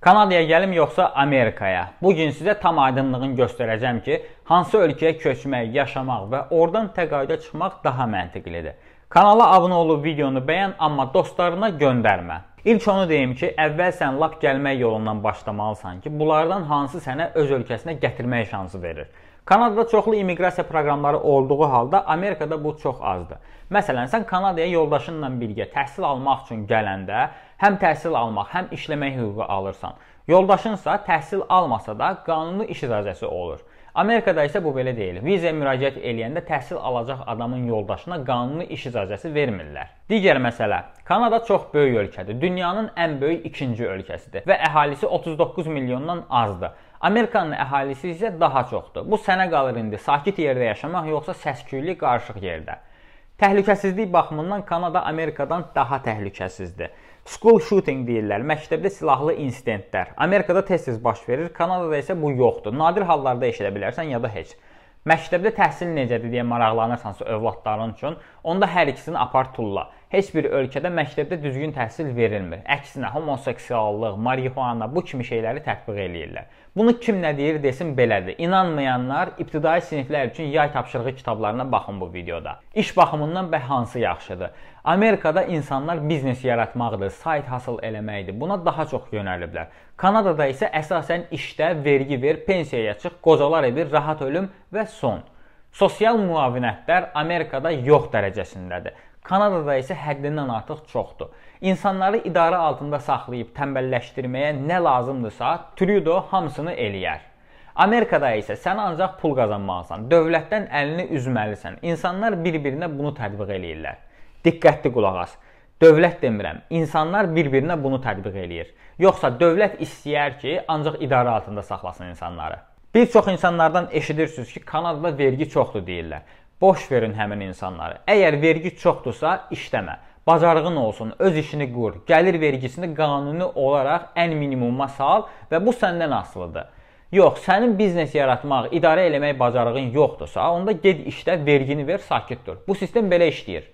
Kanadaya gəlim yoxsa Amerikaya? Bu gün sizə tam aydınlığın göstərəcəm ki, hansı ölkəyə köçmək, yaşamaq və oradan təqaüdə çıxmaq daha məntiqlidir. Kanala abunə olub videonu bəyən, amma dostlarına göndərmə. İlk onu deyim ki, əvvəl sən lap gəlmək yolundan başlamalısan ki, bunlardan hansı sənə öz ölkəsinə gətirmək şansı verir. Kanadada çoxlu immiqrasiya proqramları olduğu halda Amerikada bu çox azdır. Məsələn, sən Kanadaya yoldaşınla birgə təhsil almaq üçün gələndə həm təhsil almaq, həm işləmək hüququ alırsan. Yoldaşınsa təhsil almasa da qanuni iş icazəsi olur. Amerikada isə bu belə deyil. Vizaya müraciət eləyəndə təhsil alacaq adamın yoldaşına qanuni iş icazəsi vermirlər. Digər məsələ. Kanada çox böyük ölkədir. Dünyanın ən böyük ikinci ölkəsidir və əhalisi 39 milyondan azdır. Amerikanın əhalisi isə daha çoxdur. Bu sənə qalır indi sakit yerdə yaşamaq yoxsa səsküylü qarışıq yerdə. Təhlükəsizlik baxımından Kanada Amerikadan daha təhlükəsizdir. School shooting deyirlər, məktəbdə silahlı insidentlər. Amerikada tez-tez baş verir, Kanadada isə bu yoxdur. Nadir hallarda eşidə bilərsən ya da heç. Məktəbdə təhsil necədir deyə maraqlanırsansa övladların üçün, onda hər ikisini apar tulla heç bir ölkədə məktəbdə düzgün təhsil verilmir. Əksinə homoseksuallıq, marixuana bu kimi şeyləri tətbiq eləyirlər. Bunu kim nə deyir desin belədir. İnanmayanlar ibtidai siniflər üçün yay tapşırığı kitablarına baxın bu videoda. İş baxımından bə hansı yaxşıdır? Amerikada insanlar biznes yaratmaqdır, sayt hasıl eləməkdir. Buna daha çox yönəliblər. Kanadada isə əsasən işdə vergi ver, pensiyaya çıx, qocalar evi, rahat ölüm və son. Sosial müavinətlər Amerikada yox dərəcəsindədir. Kanadada isə həddindən artıq çoxdur. İnsanları idarə altında saxlayıb tənbəlləşdirməyə nə lazımdırsa, Trudeau hamısını eləyər. Amerikada isə sən ancaq pul qazanmalısan, dövlətdən əlini üzməlisən. İnsanlar bir-birinə bunu tətbiq eləyirlər. Diqqətli qulaq as. Dövlət demirəm, insanlar bir-birinə bunu tətbiq eləyir. Yoxsa dövlət istəyər ki, ancaq idarə altında saxlasın insanları. Bir çox insanlardan eşidirsiniz ki, Kanadada vergi çoxdur deyirlər. Boş verin həmin insanları. Əgər vergi çoxdursa, işləmə. Bacarığın olsun, öz işini qur. Gəlir vergisini qanuni olaraq ən minimuma sal və bu səndən asılıdır. Yox, sənin biznes yaratmaq, idarə eləmək bacarığın yoxdursa, onda ged işdə vergini ver, sakit dur. Bu sistem belə işləyir.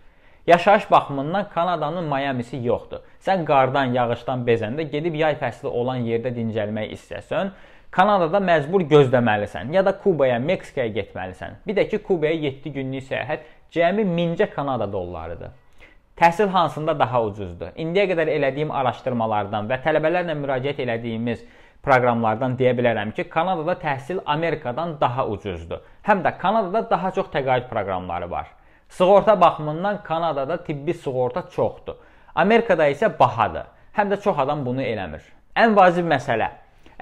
Yaşayış baxımından Kanadanın Miamisi yoxdur. Sən qardan, yağışdan bezəndə gedib yay fəsli olan yerdə dincəlmək istəsən, Kanadada məcbur gözləməlisən ya da Kubaya, Meksikaya getməlisən. Bir də ki, Kubaya 7 günlük səyahət cəmi mincə Kanada dollarıdır. Təhsil hansında daha ucuzdur? İndiyə qədər elədiyim araşdırmalardan və tələbələrlə müraciət elədiyimiz proqramlardan deyə bilərəm ki, Kanadada təhsil Amerikadan daha ucuzdur. Həm də Kanadada daha çox təqaüd proqramları var. Sığorta baxımından Kanadada tibbi sığorta çoxdur. Amerikada isə bahadır. Həm də çox adam bunu eləmir. Ən vacib məsələ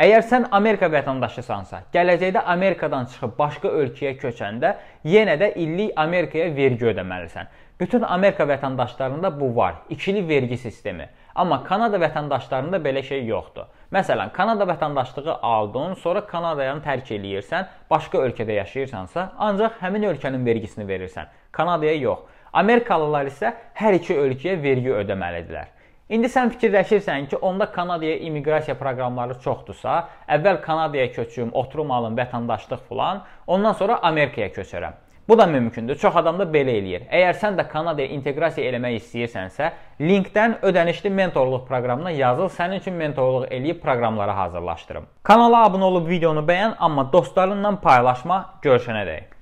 Əgər sən Amerika vətəndaşısansa, gələcəkdə Amerikadan çıxıb başqa ölkəyə köçəndə yenə də illik Amerikaya vergi ödəməlisən. Bütün Amerika vətəndaşlarında bu var. İkili vergi sistemi. Amma Kanada vətəndaşlarında belə şey yoxdur. Məsələn, Kanada vətəndaşlığı aldın, sonra Kanadanı tərk eləyirsən, başqa ölkədə yaşayırsansa, ancaq həmin ölkənin vergisini verirsən. Kanadaya yox. Amerikalılar isə hər iki ölkəyə vergi ödəməlidirlər. İndi sən fikirləşirsən ki, onda Kanadaya immiqrasiya proqramları çoxdursa, əvvəl Kanadaya köçüm, oturum alım, vətəndaşlıq falan, ondan sonra Amerikaya köçərəm. Bu da mümkündür. Çox adam da belə eləyir. Əgər sən də Kanadaya inteqrasiya eləmək istəyirsənsə, LinkedIn ödənişli mentorluq proqramına yazıl, sənin üçün mentorluq eləyib proqramları hazırlaşdırım. Kanala abunə olub videonu bəyən, amma dostlarınla paylaşma. Görüşənədək.